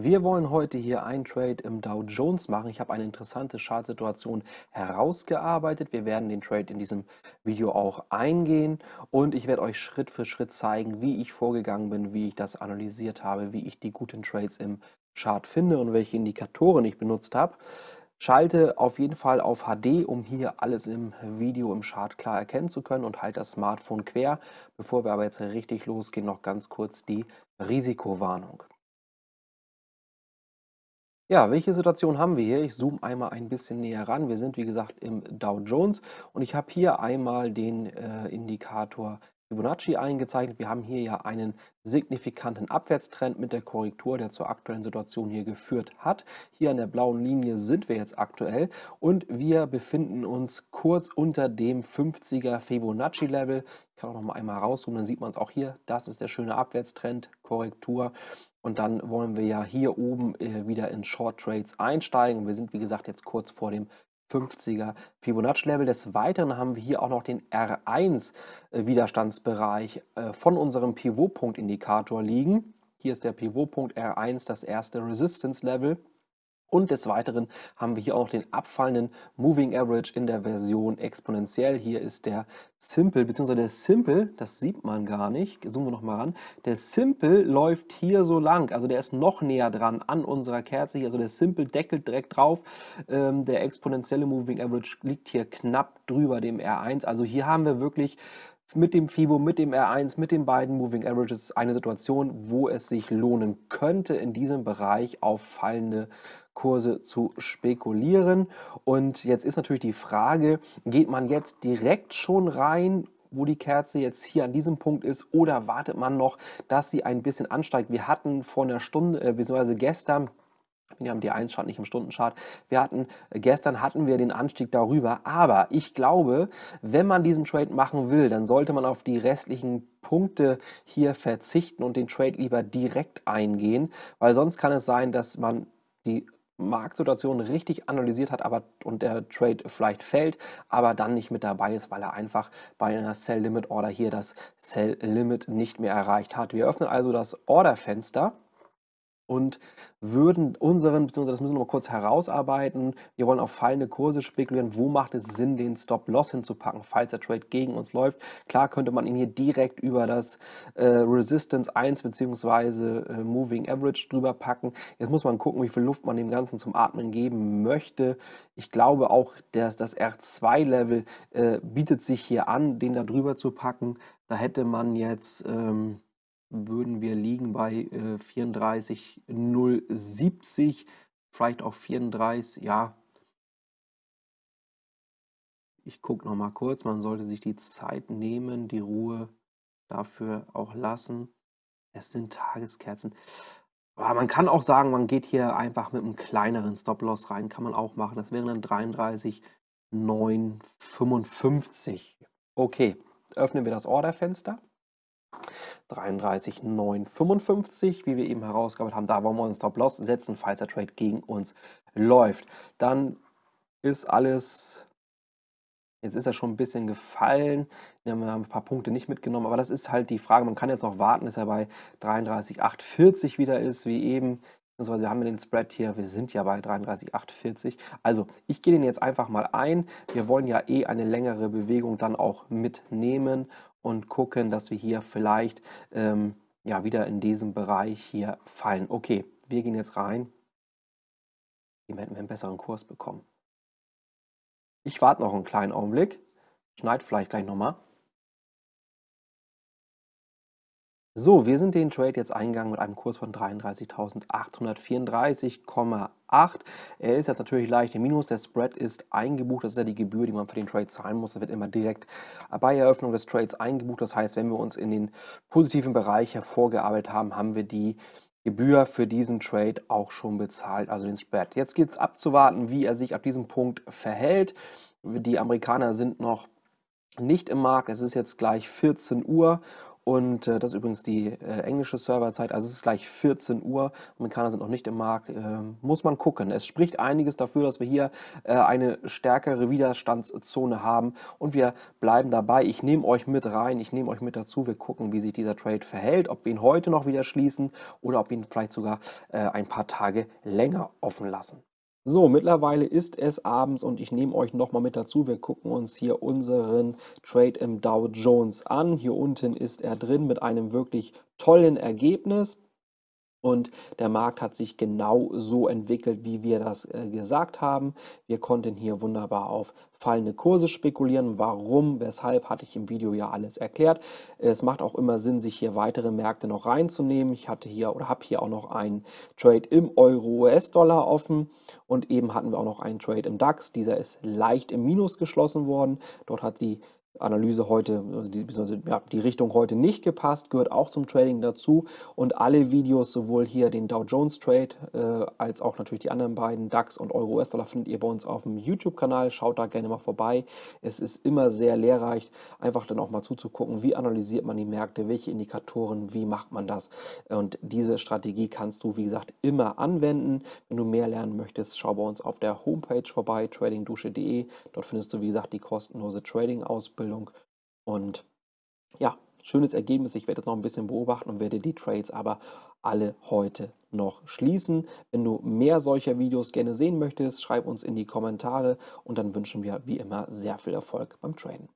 Wir wollen heute hier einen Trade im Dow Jones machen. Ich habe eine interessante Chartsituation herausgearbeitet. Wir werden den Trade in diesem Video auch eingehen und ich werde euch Schritt für Schritt zeigen, wie ich vorgegangen bin, wie ich das analysiert habe, wie ich die guten Trades im Chart finde und welche Indikatoren ich benutzt habe. Schalte auf jeden Fall auf HD, um hier alles im Video im Chart klar erkennen zu können und halt das Smartphone quer. Bevor wir aber jetzt richtig losgehen, noch ganz kurz die Risikowarnung. Ja, welche Situation haben wir hier? Ich zoome einmal ein bisschen näher ran. Wir sind, wie gesagt, im Dow Jones und ich habe hier einmal den äh, Indikator Fibonacci eingezeichnet. Wir haben hier ja einen signifikanten Abwärtstrend mit der Korrektur, der zur aktuellen Situation hier geführt hat. Hier an der blauen Linie sind wir jetzt aktuell und wir befinden uns kurz unter dem 50er Fibonacci Level. Ich kann auch noch mal einmal rauszoomen, dann sieht man es auch hier. Das ist der schöne Abwärtstrend, Korrektur und dann wollen wir ja hier oben äh, wieder in Short Trades einsteigen. Wir sind, wie gesagt, jetzt kurz vor dem 50er Fibonacci-Level. Des Weiteren haben wir hier auch noch den R1-Widerstandsbereich äh, äh, von unserem Pivotpunktindikator liegen. Hier ist der Pivotpunkt R1, das erste Resistance-Level. Und des Weiteren haben wir hier auch den abfallenden Moving Average in der Version exponentiell. Hier ist der Simple, beziehungsweise der Simple, das sieht man gar nicht, zoomen wir nochmal ran, der Simple läuft hier so lang, also der ist noch näher dran an unserer Kerze also der Simple deckelt direkt drauf, ähm, der exponentielle Moving Average liegt hier knapp drüber dem R1, also hier haben wir wirklich mit dem FIBO, mit dem R1, mit den beiden Moving Averages eine Situation, wo es sich lohnen könnte, in diesem Bereich auf fallende Kurse zu spekulieren. Und jetzt ist natürlich die Frage, geht man jetzt direkt schon rein wo die Kerze jetzt hier an diesem Punkt ist oder wartet man noch, dass sie ein bisschen ansteigt? Wir hatten vor einer Stunde, äh, beziehungsweise gestern bin ja am D1-Chart, nicht am Stundenchart. Wir hatten, äh, gestern hatten wir den Anstieg darüber, aber ich glaube, wenn man diesen Trade machen will, dann sollte man auf die restlichen Punkte hier verzichten und den Trade lieber direkt eingehen, weil sonst kann es sein, dass man die Marktsituation richtig analysiert hat aber, und der Trade vielleicht fällt, aber dann nicht mit dabei ist, weil er einfach bei einer Sell Limit Order hier das Sell Limit nicht mehr erreicht hat. Wir öffnen also das Order-Fenster und würden unseren, beziehungsweise das müssen wir mal kurz herausarbeiten, wir wollen auf fallende Kurse spekulieren, wo macht es Sinn, den Stop-Loss hinzupacken, falls der Trade gegen uns läuft. Klar könnte man ihn hier direkt über das äh, Resistance 1 beziehungsweise äh, Moving Average drüber packen. Jetzt muss man gucken, wie viel Luft man dem Ganzen zum Atmen geben möchte. Ich glaube auch, dass das R2-Level äh, bietet sich hier an, den da drüber zu packen. Da hätte man jetzt... Ähm, würden wir liegen bei äh, 34,070, vielleicht auch 34, ja. Ich gucke noch mal kurz, man sollte sich die Zeit nehmen, die Ruhe dafür auch lassen. Es sind Tageskerzen. Aber ah, man kann auch sagen, man geht hier einfach mit einem kleineren Stop-Loss rein, kann man auch machen. Das wären dann 33,955. Okay, öffnen wir das Orderfenster. 33,955, wie wir eben herausgearbeitet haben. Da wollen wir uns Stop-Loss setzen, falls der Trade gegen uns läuft. Dann ist alles Jetzt ist er schon ein bisschen gefallen. Wir haben ein paar Punkte nicht mitgenommen, aber das ist halt die Frage. Man kann jetzt noch warten, dass er bei 33,840 wieder ist, wie eben. Beziehungsweise wir haben den Spread hier, wir sind ja bei 33,840. Also ich gehe den jetzt einfach mal ein. Wir wollen ja eh eine längere Bewegung dann auch mitnehmen und gucken, dass wir hier vielleicht ähm, ja wieder in diesem Bereich hier fallen. Okay, wir gehen jetzt rein. Hier werden wir einen besseren Kurs bekommen. Ich warte noch einen kleinen Augenblick. Schneid vielleicht gleich nochmal. So, wir sind den Trade jetzt eingegangen mit einem Kurs von 33.834,8. Er ist jetzt natürlich leicht im Minus, der Spread ist eingebucht, das ist ja die Gebühr, die man für den Trade zahlen muss. Das wird immer direkt bei Eröffnung des Trades eingebucht. Das heißt, wenn wir uns in den positiven Bereich hervorgearbeitet haben, haben wir die Gebühr für diesen Trade auch schon bezahlt, also den Spread. Jetzt geht es abzuwarten, wie er sich ab diesem Punkt verhält. Die Amerikaner sind noch nicht im Markt, es ist jetzt gleich 14 Uhr und äh, das ist übrigens die äh, englische Serverzeit, also es ist gleich 14 Uhr. Amerikaner sind noch nicht im Markt. Ähm, muss man gucken. Es spricht einiges dafür, dass wir hier äh, eine stärkere Widerstandszone haben. Und wir bleiben dabei. Ich nehme euch mit rein, ich nehme euch mit dazu. Wir gucken, wie sich dieser Trade verhält, ob wir ihn heute noch wieder schließen oder ob wir ihn vielleicht sogar äh, ein paar Tage länger offen lassen. So, mittlerweile ist es abends und ich nehme euch nochmal mit dazu. Wir gucken uns hier unseren Trade im Dow Jones an. Hier unten ist er drin mit einem wirklich tollen Ergebnis. Und der Markt hat sich genau so entwickelt, wie wir das äh, gesagt haben. Wir konnten hier wunderbar auf fallende Kurse spekulieren. Warum, weshalb, hatte ich im Video ja alles erklärt. Es macht auch immer Sinn, sich hier weitere Märkte noch reinzunehmen. Ich hatte hier oder habe hier auch noch einen Trade im Euro-US-Dollar offen und eben hatten wir auch noch einen Trade im DAX. Dieser ist leicht im Minus geschlossen worden. Dort hat die Analyse heute, also die, ja, die Richtung heute nicht gepasst, gehört auch zum Trading dazu. Und alle Videos, sowohl hier den Dow Jones Trade äh, als auch natürlich die anderen beiden, DAX und Euro-US-Dollar, findet ihr bei uns auf dem YouTube-Kanal. Schaut da gerne mal vorbei. Es ist immer sehr lehrreich, einfach dann auch mal zuzugucken, wie analysiert man die Märkte, welche Indikatoren, wie macht man das. Und diese Strategie kannst du, wie gesagt, immer anwenden. Wenn du mehr lernen möchtest, schau bei uns auf der Homepage vorbei, tradingdusche.de. Dort findest du, wie gesagt, die kostenlose Trading-Ausbildung. Ausbildung. Und ja, schönes Ergebnis. Ich werde das noch ein bisschen beobachten und werde die Trades aber alle heute noch schließen. Wenn du mehr solcher Videos gerne sehen möchtest, schreib uns in die Kommentare und dann wünschen wir wie immer sehr viel Erfolg beim Traden.